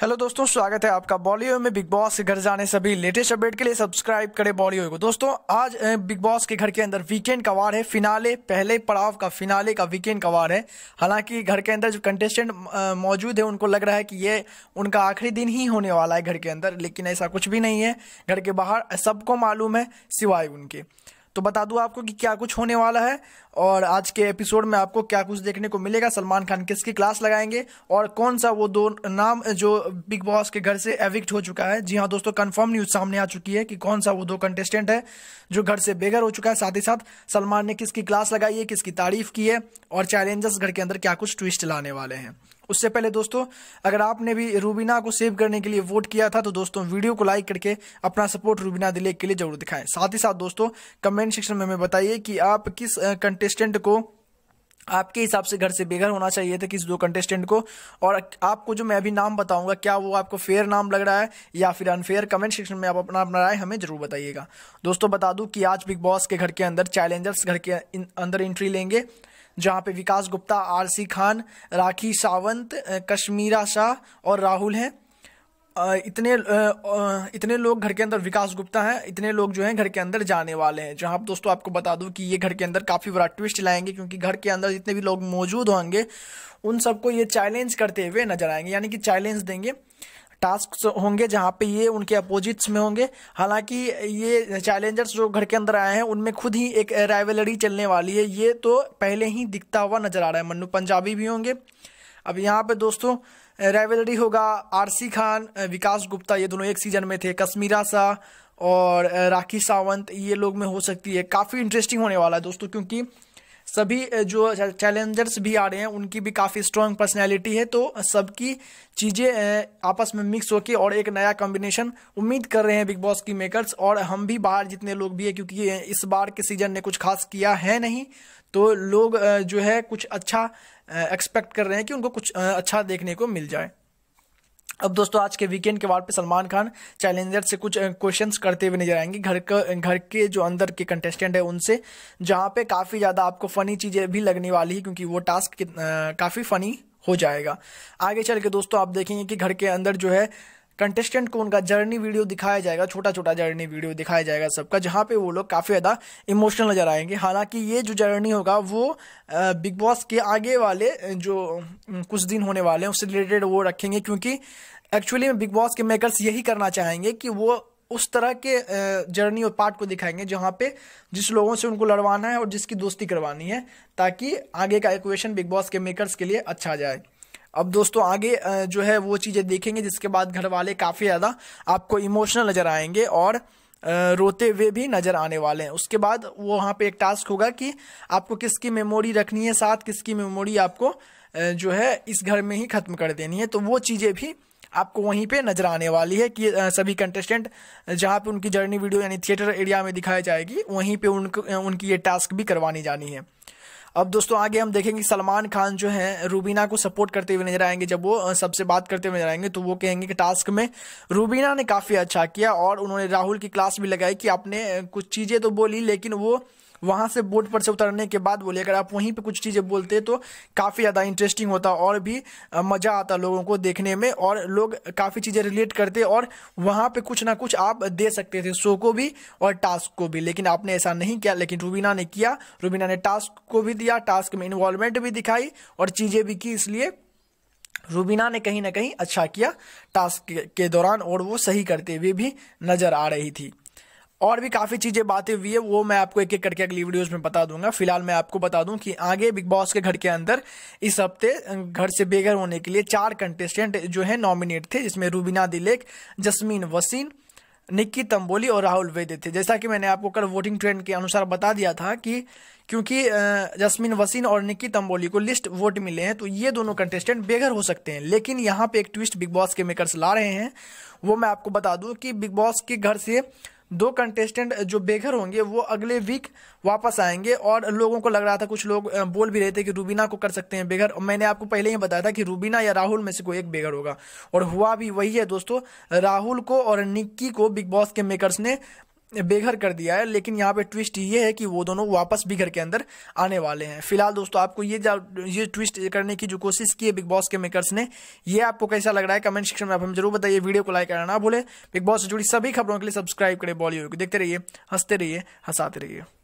hello दोस्तों स्वागत है आपका बॉलीवुड में बिग बॉस के घर जाने सभी लेटेस्ट अपडेट के लिए सब्सक्राइब करें बॉलीवुड को दोस्तों आज बिग बॉस के घर के अंदर वीकेंड का वार है फिनाले पहले पड़ाव का फिनाले का वीकेंड का वार है हालांकि घर के अंदर जो कंटेस्टेंट मौजूद है उनको लग रहा है कि ये उनका आखिरी दिन ही होने वाला है घर के अंदर लेकिन ऐसा कुछ भी नहीं है घर के बाहर सबको मालूम है सिवाय उनके तो बता दूं आपको कि क्या कुछ होने वाला है और आज के एपिसोड में आपको क्या कुछ देखने को मिलेगा सलमान खान किसकी क्लास लगाएंगे और कौन सा वो दो नाम जो बिग बॉस के घर से एविक्ट हो चुका है जी हाँ दोस्तों कंफर्म न्यूज़ सामने आ चुकी है कि कौन सा वो दो कंटेस्टेंट है जो घर से बेघर हो चुका है साथ ही साथ सलमान ने किसकी क्लास लगाई है किसकी तारीफ की है और चैलेंजर्स घर के अंदर क्या कुछ ट्विस्ट लाने वाले हैं उससे पहले दोस्तों अगर आपने भी रूबीना को सेव करने के लिए वोट किया था तो दोस्तों वीडियो को लाइक करके अपना सपोर्ट रूबीना दिले के लिए जरूर दिखाएं साथ ही साथ दोस्तों कमेंट सेक्शन में हमें बताइए कि आप किस कंटेस्टेंट को आपके हिसाब से घर से बेघर होना चाहिए था किस दो कंटेस्टेंट को और आपको जो मैं अभी नाम बताऊंगा क्या वो आपको फेयर नाम लग रहा है या फिर अनफेयर कमेंट सेक्शन में आप अपना अपना राय हमें जरूर बताइएगा दोस्तों बता दूं कि आज बिग बॉस के घर के अंदर चैलेंजर्स घर के अंदर एंट्री लेंगे जहां पे विकास गुप्ता आरसी खान राखी सावंत कश्मीरा शाह और राहुल हैं इतने इतने लोग घर के अंदर विकास गुप्ता हैं इतने लोग जो हैं घर के अंदर जाने वाले हैं जहां दोस्तों आपको बता दूं कि ये घर के अंदर काफ़ी बड़ा ट्विस्ट लाएंगे क्योंकि घर के अंदर जितने भी लोग मौजूद होंगे उन सबको ये चैलेंज करते हुए नजर आएंगे यानी कि चैलेंज देंगे टास्क होंगे जहाँ पे ये उनके अपोजिट्स में होंगे हालांकि ये चैलेंजर्स जो घर के अंदर आए हैं उनमें खुद ही एक राइवलरी चलने वाली है ये तो पहले ही दिखता हुआ नजर आ रहा है मन्नू पंजाबी भी होंगे अब यहाँ पे दोस्तों राइवलरी होगा आरसी खान विकास गुप्ता ये दोनों एक सीजन में थे कश्मीरा शाह और राखी सावंत ये लोग में हो सकती है काफ़ी इंटरेस्टिंग होने वाला है दोस्तों क्योंकि सभी जो चैलेंजर्स भी आ रहे हैं उनकी भी काफ़ी स्ट्रॉन्ग पर्सनैलिटी है तो सबकी चीज़ें आपस में मिक्स होकर और एक नया कॉम्बिनेशन उम्मीद कर रहे हैं बिग बॉस की मेकर्स और हम भी बाहर जितने लोग भी हैं क्योंकि इस बार के सीजन ने कुछ खास किया है नहीं तो लोग जो है कुछ अच्छा एक्सपेक्ट कर रहे हैं कि उनको कुछ अच्छा देखने को मिल जाए अब दोस्तों आज के वीकेंड के बाद पे सलमान खान चैलेंजर से कुछ क्वेश्चंस करते हुए नजर आएंगे घर का घर के जो अंदर के कंटेस्टेंट है उनसे जहाँ पे काफ़ी ज़्यादा आपको फ़नी चीज़ें भी लगने वाली है क्योंकि वो टास्क काफ़ी फ़नी हो जाएगा आगे चल के दोस्तों आप देखेंगे कि घर के अंदर जो है कंटेस्टेंट को उनका जर्नी वीडियो दिखाया जाएगा छोटा छोटा जर्नी वीडियो दिखाया जाएगा सबका जहाँ पे वो लोग काफ़ी ज़्यादा इमोशनल नज़र आएंगे हालांकि ये जो जर्नी होगा वो बिग बॉस के आगे वाले जो कुछ दिन होने वाले हैं उससे रिलेटेड वो रखेंगे क्योंकि एक्चुअली में बिग बॉस के मेकर्स यही करना चाहेंगे कि वो उस तरह के जर्नी और पार्ट को दिखाएंगे जहाँ पे जिस लोगों से उनको लड़वाना है और जिसकी दोस्ती करवानी है ताकि आगे का इक्वेशन बिग बॉस के मेकर्स के लिए अच्छा जाए अब दोस्तों आगे जो है वो चीज़ें देखेंगे जिसके बाद घर वाले काफ़ी ज़्यादा आपको इमोशनल नज़र आएंगे और रोते हुए भी नज़र आने वाले हैं उसके बाद वो वहाँ पे एक टास्क होगा कि आपको किसकी मेमोरी रखनी है साथ किसकी मेमोरी आपको जो है इस घर में ही ख़त्म कर देनी है तो वो चीज़ें भी आपको वहीं पे नज़र आने वाली है कि सभी कंटेस्टेंट जहाँ पे उनकी जर्नी वीडियो यानी थिएटर एरिया में दिखाई जाएगी वहीं पे उनको उनकी ये टास्क भी करवानी जानी है अब दोस्तों आगे हम देखेंगे सलमान खान जो है रूबीना को सपोर्ट करते हुए नजर आएंगे जब वो सबसे बात करते हुए नजर आएंगे तो वो कहेंगे कि टास्क में रूबीना ने काफ़ी अच्छा किया और उन्होंने राहुल की क्लास भी लगाई कि आपने कुछ चीज़ें तो बोली लेकिन वो वहाँ से बोर्ड पर से उतरने के बाद बोले अगर आप वहीं पे कुछ चीज़ें बोलते तो काफ़ी ज़्यादा इंटरेस्टिंग होता और भी मज़ा आता लोगों को देखने में और लोग काफ़ी चीज़ें रिलेट करते और वहाँ पे कुछ ना कुछ आप दे सकते थे शो को भी और टास्क को भी लेकिन आपने ऐसा नहीं किया लेकिन रूबीना ने किया रूबीना ने टास्क को भी दिया टास्क में इन्वॉल्वमेंट भी दिखाई और चीज़ें भी की इसलिए रूबीना ने कहीं ना कहीं अच्छा किया टास्क के दौरान और वो सही करते हुए भी नज़र आ रही थी और भी काफ़ी चीज़ें बातें हुई है वो मैं आपको एक एक करके अगली वीडियोस में बता दूंगा फिलहाल मैं आपको बता दूं कि आगे बिग बॉस के घर के अंदर इस हफ्ते घर से बेघर होने के लिए चार कंटेस्टेंट जो है नॉमिनेट थे जिसमें रूबीना दिलेख जसमीन वसीन निक्की तंबोली और राहुल वैद्य थे जैसा कि मैंने आपको कल वोटिंग ट्रेंड के अनुसार बता दिया था कि क्योंकि जसमीन वसीन और निक्की तंबोली को लिस्ट वोट मिले हैं तो ये दोनों कंटेस्टेंट बेघर हो सकते हैं लेकिन यहाँ पे एक ट्विस्ट बिग बॉस के मेकर्स ला रहे हैं वो मैं आपको बता दूं कि बिग बॉस के घर से दो कंटेस्टेंट जो बेघर होंगे वो अगले वीक वापस आएंगे और लोगों को लग रहा था कुछ लोग बोल भी रहे थे कि रूबीना को कर सकते हैं बेघर मैंने आपको पहले ही बताया था कि रूबीना या राहुल में से कोई एक बेघर होगा और हुआ भी वही है दोस्तों राहुल को और निक्की को बिग बॉस के मेकर्स ने बेघर कर दिया है लेकिन यहाँ पे ट्विस्ट ये है कि वो दोनों वापस भी घर के अंदर आने वाले हैं फिलहाल दोस्तों आपको ये ये ट्विस्ट करने की जो कोशिश की है बिग बॉस के मेकर्स ने ये आपको कैसा लग रहा है कमेंट सेक्शन में आप हम जरूर बताइए वीडियो को लाइक करना ना भूले बिग बॉस से जुड़ी सभी खबरों के लिए सब्सक्राइब करें बॉलीवुड को देखते रहिए हंसते रहिए हंसाते रहिए